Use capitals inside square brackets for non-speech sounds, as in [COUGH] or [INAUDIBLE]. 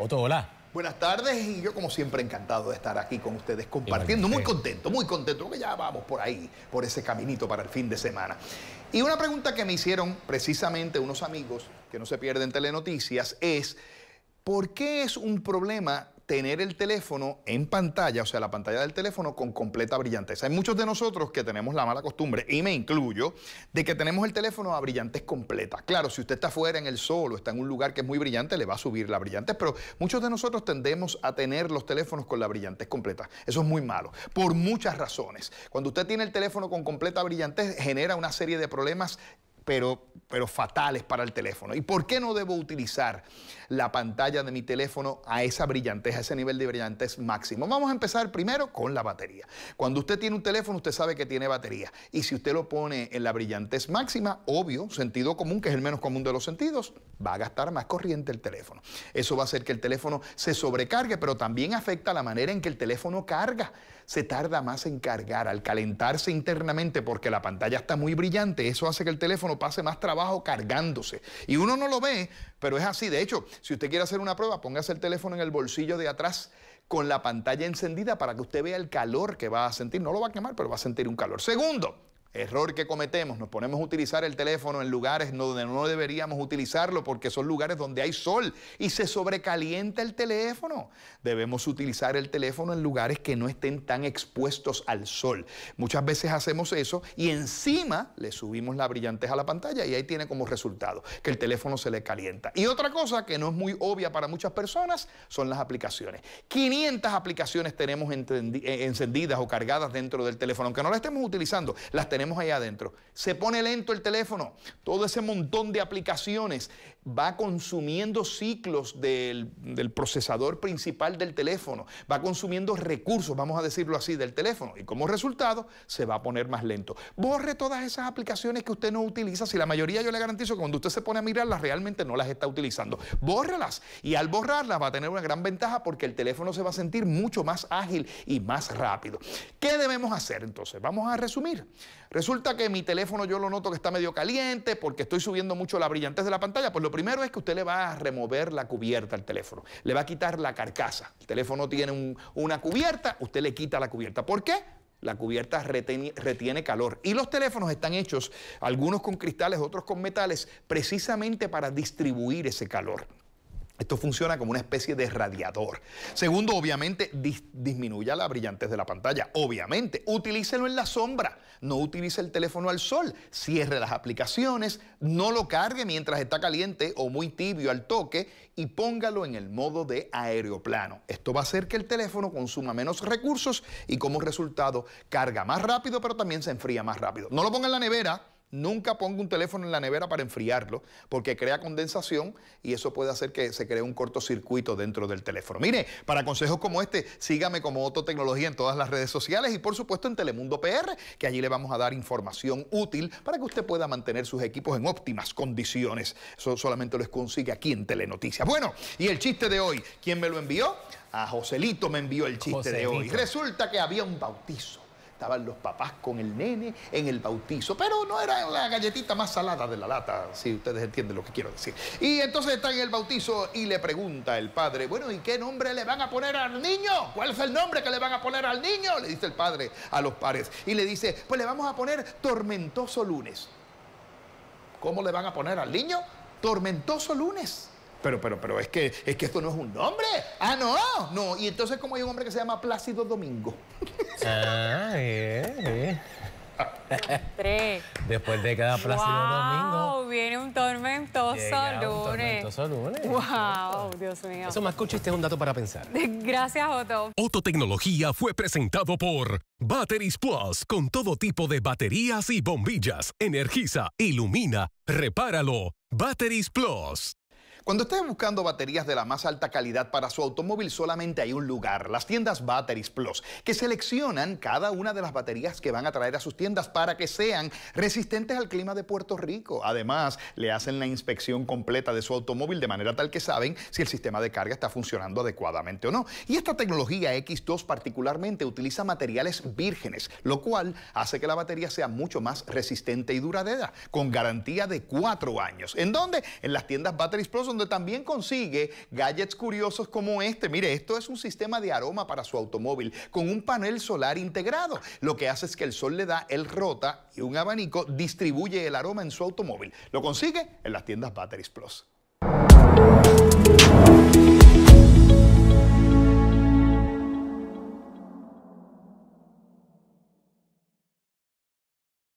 Otto, hola. Buenas tardes y yo como siempre encantado de estar aquí con ustedes compartiendo, muy contento, muy contento, porque ya vamos por ahí, por ese caminito para el fin de semana. Y una pregunta que me hicieron precisamente unos amigos que no se pierden Telenoticias es, ¿por qué es un problema tener el teléfono en pantalla, o sea, la pantalla del teléfono con completa brillantez. Hay muchos de nosotros que tenemos la mala costumbre, y me incluyo, de que tenemos el teléfono a brillantez completa. Claro, si usted está afuera en el sol o está en un lugar que es muy brillante, le va a subir la brillantez, pero muchos de nosotros tendemos a tener los teléfonos con la brillantez completa. Eso es muy malo, por muchas razones. Cuando usted tiene el teléfono con completa brillantez, genera una serie de problemas pero, pero fatales para el teléfono. ¿Y por qué no debo utilizar la pantalla de mi teléfono a esa brillantez, a ese nivel de brillantez máximo? Vamos a empezar primero con la batería. Cuando usted tiene un teléfono, usted sabe que tiene batería. Y si usted lo pone en la brillantez máxima, obvio, sentido común, que es el menos común de los sentidos, va a gastar más corriente el teléfono. Eso va a hacer que el teléfono se sobrecargue, pero también afecta la manera en que el teléfono carga se tarda más en cargar, al calentarse internamente porque la pantalla está muy brillante, eso hace que el teléfono pase más trabajo cargándose. Y uno no lo ve, pero es así. De hecho, si usted quiere hacer una prueba, póngase el teléfono en el bolsillo de atrás con la pantalla encendida para que usted vea el calor que va a sentir. No lo va a quemar, pero va a sentir un calor. Segundo, Error que cometemos, nos ponemos a utilizar el teléfono en lugares donde no deberíamos utilizarlo porque son lugares donde hay sol y se sobrecalienta el teléfono. Debemos utilizar el teléfono en lugares que no estén tan expuestos al sol. Muchas veces hacemos eso y encima le subimos la brillantez a la pantalla y ahí tiene como resultado que el teléfono se le calienta. Y otra cosa que no es muy obvia para muchas personas son las aplicaciones. 500 aplicaciones tenemos eh, encendidas o cargadas dentro del teléfono, aunque no las estemos utilizando tenemos ahí adentro. Se pone lento el teléfono, todo ese montón de aplicaciones va consumiendo ciclos del, procesador principal del teléfono, va consumiendo recursos, vamos a decirlo así, del teléfono y como resultado se va a poner más lento. Borre todas esas aplicaciones que usted no utiliza, si la mayoría yo le garantizo que cuando usted se pone a mirarlas realmente no las está utilizando. Bórrelas y al borrarlas va a tener una gran ventaja porque el teléfono se va a sentir mucho más ágil y más rápido. ¿Qué debemos hacer entonces? Vamos a resumir. Resulta que mi teléfono yo lo noto que está medio caliente porque estoy subiendo mucho la brillantez de la pantalla. Pues lo primero es que usted le va a remover la cubierta al teléfono, le va a quitar la carcasa. El teléfono tiene una cubierta, usted le quita la cubierta. ¿Por qué? La cubierta retiene, calor. Y los teléfonos están hechos, algunos con cristales, otros con metales, precisamente para distribuir ese calor. Esto funciona como una especie de radiador. Segundo, obviamente, disminuya la brillantez de la pantalla. Obviamente, utilícelo en la sombra. No utilice el teléfono al sol. Cierre las aplicaciones. No lo cargue mientras está caliente o muy tibio al toque y póngalo en el modo de aeroplano. Esto va a hacer que el teléfono consuma menos recursos y como resultado carga más rápido, pero también se enfría más rápido. No lo ponga en la nevera Nunca ponga un teléfono en la nevera para enfriarlo, porque crea condensación y eso puede hacer que se cree un cortocircuito dentro del teléfono. Mire, para consejos como este, sígame como Ototecnología Tecnología en todas las redes sociales y por supuesto en Telemundo PR, que allí le vamos a dar información útil para que usted pueda mantener sus equipos en óptimas condiciones. Eso solamente lo consigue aquí en Telenoticias. Bueno, y el chiste de hoy, ¿quién me lo envió? A Joselito me envió el chiste de hoy. Resulta que había un bautizo Estaban los papás con el nene en el bautizo, pero no era la galletita más salada de la lata, si ustedes entienden lo que quiero decir. Y entonces está en el bautizo y le pregunta el padre, bueno, ¿y qué nombre le van a poner al niño? ¿Cuál es el nombre que le van a poner al niño? Le dice el padre a los pares. Y le dice, pues le vamos a poner tormentoso lunes. ¿Cómo le van a poner al niño? Tormentoso lunes. Pero, pero, pero es que, es que esto no es un nombre. Ah, no, no. Y entonces, ¿cómo hay un hombre que se llama Plácido Domingo. [LAUGHS] Ah, eh, eh. Después de cada Plácido Domingo. viene un tormentoso lunes. Un tormentoso lunes. Wow, Dios mío. Eso más este es un dato para pensar. [LAUGHS] Gracias, Otto. Otto Tecnología fue presentado por Batteries Plus, con todo tipo de baterías y bombillas. Energiza, ilumina, repáralo. Batteries Plus. Cuando estés buscando baterías de la más alta calidad para su automóvil, solamente hay un lugar, las tiendas Batteries Plus, que seleccionan cada una de las baterías que van a traer a sus tiendas para que sean resistentes al clima de Puerto Rico. Además, le hacen la inspección completa de su automóvil de manera tal que saben si el sistema de carga está funcionando adecuadamente o no. Y esta tecnología X2 particularmente utiliza materiales vírgenes, lo cual hace que la batería sea mucho más resistente y duradera, con garantía de cuatro años. ¿En dónde? En las tiendas Batteries Plus, donde también consigue gadgets curiosos como este. Mire, esto es un sistema de aroma para su automóvil con un panel solar integrado. Lo que hace es que el sol le da, el rota y un abanico distribuye el aroma en su automóvil. Lo consigue en las tiendas Batteries Plus.